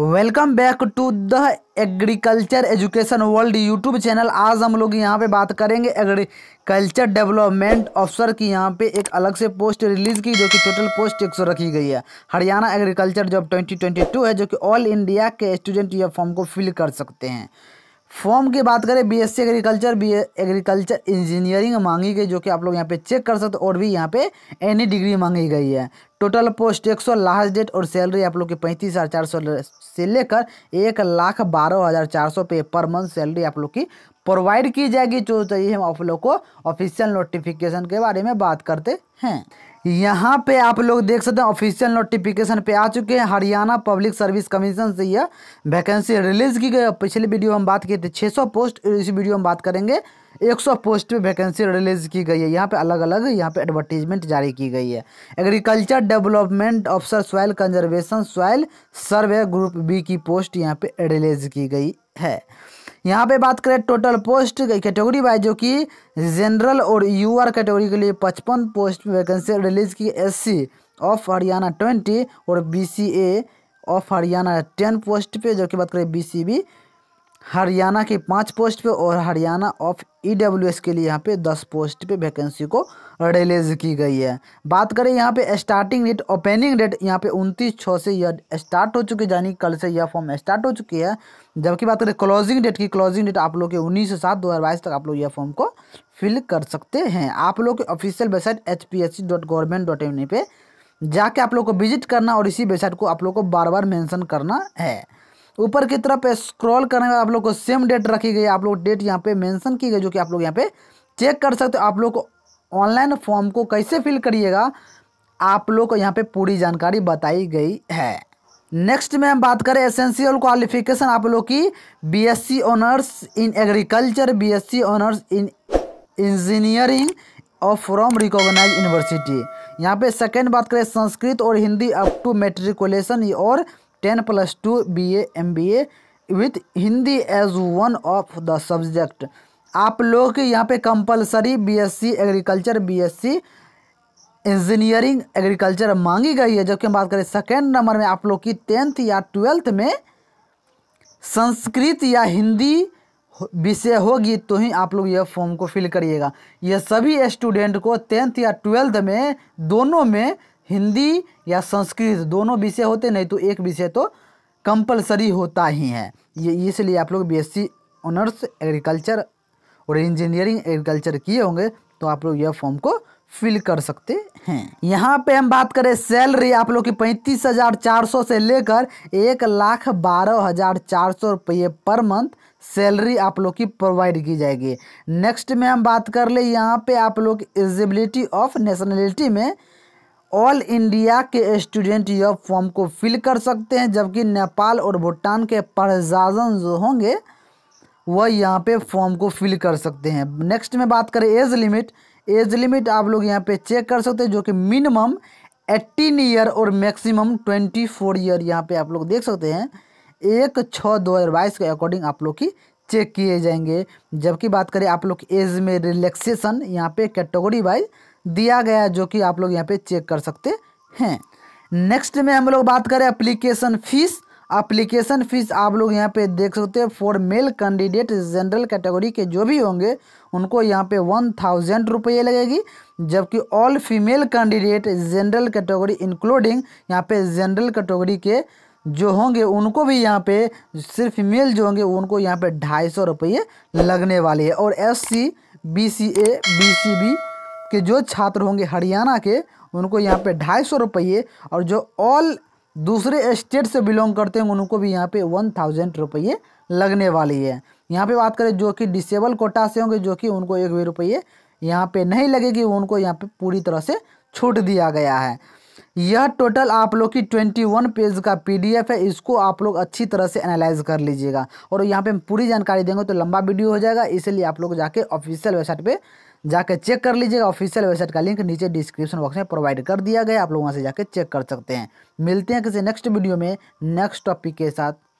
welcome back to the agriculture education world YouTube channel आज हम लोग यहाँ पे बात करेंगे एग्रीकल्चर डेवलपमेंट ऑफिसर की यहाँ पे एक अलग से पोस्ट रिलीज की जो कि टोटल पोस्ट सौ रखी गई है हरियाणा एग्रीकल्चर जॉब 2022 है जो कि ऑल इंडिया के स्टूडेंट यह फॉर्म को फिल कर सकते हैं फॉर्म की बात करें BSc agriculture B agriculture engineering मांगी गई जो कि आप लोग यहाँ पे चेक कर सकते हो और भी यहाँ पे एनी डिग्री मांगी गई है टोटल पोस्ट एक सौ लास्ट डेट और सैलरी आप लोग की पैंतीस हज़ार चार सौ से लेकर एक लाख बारह हज़ार चार सौ पे पर मंथ सैलरी आप लोग की प्रोवाइड की जाएगी जो चाहिए हम आप लोग को ऑफिशियल नोटिफिकेशन के बारे में बात करते हैं यहाँ पे आप लोग देख सकते हैं ऑफिशियल नोटिफिकेशन पे आ चुके हैं हरियाणा पब्लिक सर्विस कमीशन से यह वैकेंसी रिलीज की गई पिछले वीडियो हम बात किए थे सौ पोस्ट इस वीडियो में बात करेंगे 100 पोस्ट पे वैकेंसी रिलीज की गई है यहाँ पे अलग अलग यहाँ पे एडवर्टीजमेंट जारी की गई है agriculture development officer soil conservation soil survey group B की पोस्ट यहाँ पे रिलीज की गई है यहाँ पे बात करें टोटल पोस्ट कैटेगरी वाइज जो कि जनरल और यूआर कैटेगरी के लिए पचपन पोस्ट वैकेंसी रिलीज की एससी ऑफ हरियाणा ट्वेंटी और BCA of Haryana ten post पे जो कि बात करें बीसीबी हरियाणा की पाँच पोस्ट पे और हरियाणा ऑफ ई e के लिए यहाँ पे दस पोस्ट पे वैकेंसी को रिलीज की गई है बात करें यहाँ पे स्टार्टिंग डेट ओपनिंग डेट यहाँ पे उनतीस छः से यह स्टार्ट हो चुकी है यानी कल से यह फॉर्म स्टार्ट हो चुकी है जबकि बात करें क्लोजिंग डेट की क्लोजिंग डेट आप लोग के उन्नीस से सात दो तक आप लोग यह फॉर्म को फिल कर सकते हैं आप लोग के official website H P S C dot government dot in जाके आप लोग को विजिट करना और इसी वेबसाइट को आप लोग को बार बार मैंसन करना है ऊपर की तरफ स्क्रॉल करने का आप लोग को सेम डेट रखी गई आप लोग डेट यहाँ पे मेंशन की गई जो कि आप लोग यहाँ पे चेक कर सकते हो आप लोग को ऑनलाइन फॉर्म को कैसे फिल करिएगा आप लोग को यहाँ पे पूरी जानकारी बताई गई है नेक्स्ट में हम बात करें एसेंशियल क्वालिफिकेशन आप लोग की C honours in agriculture C honours in engineering और फ्रॉम रिकॉग्नाइज यूनिवर्सिटी यहाँ पे सेकेंड बात करें संस्कृत और हिंदी अप टू मेट्रिकुलेशन और ten plus two B M B A with Hindi as one of the subject आप लोग यहाँ पे compulsory BSc agriculture BSc engineering agriculture मांगी गई है जबकि हम बात करें सेकेंड नंबर में आप लोग की टेंथ या ट्वेल्थ में संस्कृत या हिंदी विषय होगी तो ही आप लोग यह फॉर्म को फिल करिएगा यह सभी स्टूडेंट को टेंथ या ट्वेल्थ में दोनों में हिंदी या संस्कृत दोनों विषय होते नहीं तो एक विषय तो कंपलसरी होता ही है ये इसलिए आप लोग बीएससी ऑनर्स एग्रीकल्चर और इंजीनियरिंग एग्रीकल्चर किए होंगे तो आप लोग यह फॉर्म को फिल कर सकते हैं यहाँ पे हम बात करें सैलरी आप लोग की पैंतीस हजार चार सौ से लेकर एक लाख बारह हजार चार सौ रुपये पर मंथ सैलरी आप लोग की प्रोवाइड की जाएगी नेक्स्ट में हम बात कर ले यहाँ पे आप लोग एलिजिबिलिटी ऑफ नेशनलिटी में ऑल इंडिया के स्टूडेंट यह फॉर्म को फिल कर सकते हैं जबकि नेपाल और भूटान के प्रजाजन जो होंगे वह यहाँ पे फॉर्म को फिल कर सकते हैं नेक्स्ट में बात करें एज लिमिट एज लिमिट आप लोग यहाँ पे चेक कर सकते हैं जो कि मिनिमम एट्टीन ईयर और मैक्सिमम ट्वेंटी फोर ईयर यहाँ पे आप लोग देख सकते हैं एक छः दो हज़ार बाईस के अकॉर्डिंग आप लोग की चेक किए जाएंगे जबकि बात करें आप लोग एज में रिलैक्सेशन यहाँ पे कैटेगरी वाइज दिया गया है जो कि आप लोग यहाँ पे चेक कर सकते हैं नेक्स्ट में हम लोग बात करें अप्लीकेशन फीस अप्लीकेशन फीस आप लोग यहाँ पे देख सकते हैं for male candidate general category के जो भी होंगे उनको यहाँ पे वन थाउजेंड रुपये लगेगी जबकि all female candidate general category including यहाँ पे जनरल कैटेगरी के जो होंगे उनको भी यहाँ पे सिर्फ मेल जो होंगे उनको यहाँ पे ढाई सौ रुपये लगने वाली है और S C B C A B C B कि जो छात्र होंगे हरियाणा के उनको यहाँ पे ढाई सौ रुपये और जो ऑल दूसरे स्टेट से बिलोंग करते हैं उनको भी यहाँ पे वन थाउजेंड रुपये लगने वाली है यहाँ पे बात करें जो कि डिसेबल कोटा से होंगे जो कि उनको एक भी रुपये यहाँ पे नहीं लगेगी उनको यहाँ पे पूरी तरह से छूट दिया गया है यह टोटल आप लोग की ट्वेंटी वन पेज का पीडीएफ है इसको आप लोग अच्छी तरह से एनालाइज कर लीजिएगा और यहाँ पे हम पूरी जानकारी देंगे तो लंबा वीडियो हो जाएगा इसलिए आप लोग जाके ऑफिशियल वेबसाइट पे जाके चेक कर लीजिएगा ऑफिशियल वेबसाइट का लिंक नीचे डिस्क्रिप्शन बॉक्स में प्रोवाइड कर दिया गया आप लोग वहाँ से जाके चेक कर सकते हैं मिलते हैं किसी नेक्स्ट वीडियो में नेक्स्ट टॉपिक के साथ